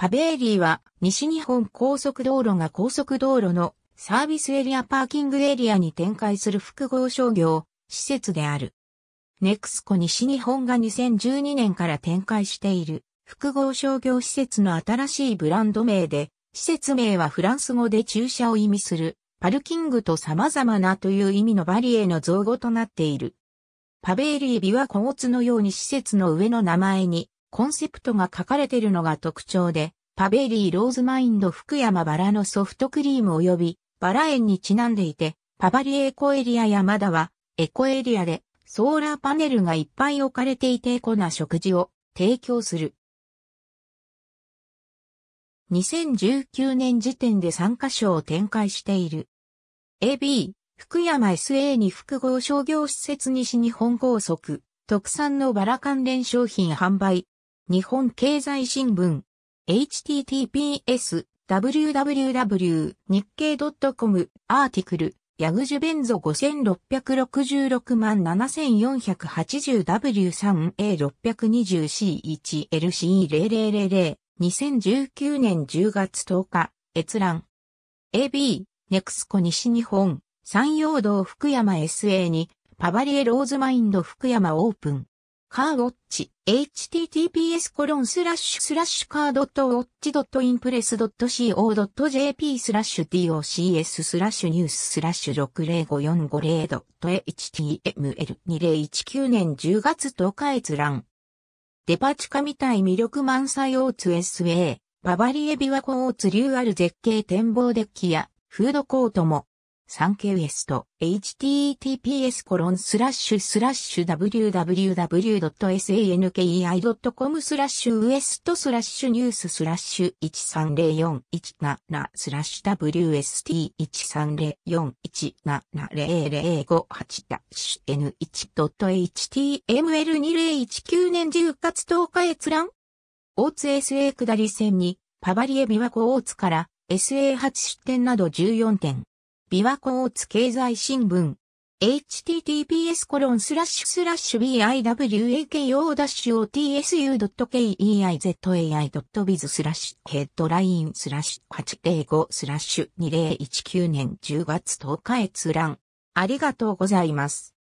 パベーリーは西日本高速道路が高速道路のサービスエリアパーキングエリアに展開する複合商業施設である。ネクスコ西日本が2012年から展開している複合商業施設の新しいブランド名で、施設名はフランス語で駐車を意味するパルキングと様々なという意味のバリエの造語となっている。パベーリービは小物のように施設の上の名前にコンセプトが書かれているのが特徴で、パベリーローズマインド福山バラのソフトクリーム及びバラ園にちなんでいて、パバリエコエリアやマダはエコエリアでソーラーパネルがいっぱい置かれていてエコな食事を提供する。2019年時点で3カ所を展開している。AB、福山 SA に複合商業施設西日本高速、特産のバラ関連商品販売、日本経済新聞 https www 日経 .com アーティクルヤグジュベンゾ5666万 7480W3A620C1LC00002019 年10月10日閲覧 AB ネクスコ西日本山陽道福山 SA にパバリエローズマインド福山オープンカーウォッチ https コロンスラッシュスラッシュカードとウォッチドットインプレスドットシーーオド CO.jp スラッシュ docs スラッシュニューススラッシュ605450ドット html2019 年10月10日閲覧。デパ地下みたい魅力満載オーツ SA、ババリエビワコオーツリューアル絶景展望デッキやフードコートもサンケウエスト、https コロンスラッシュスラッシュ www.sankei.com スラッシュウエストスラッシュニューススラッシュ130417スラッシュ WST1304170005 8ッ N1.html2019 年10月10日閲覧大津 SA 下り線にパバリエ琵琶湖大津から SA8 出店など14点。琵琶湖大津経済新聞。https コロンスラッシュスラッシュ biwako-otsu.keizaai.biz スラッシュヘッドラインスラッシュ805スラッシュ2019年10月10日閲覧。ありがとうございます。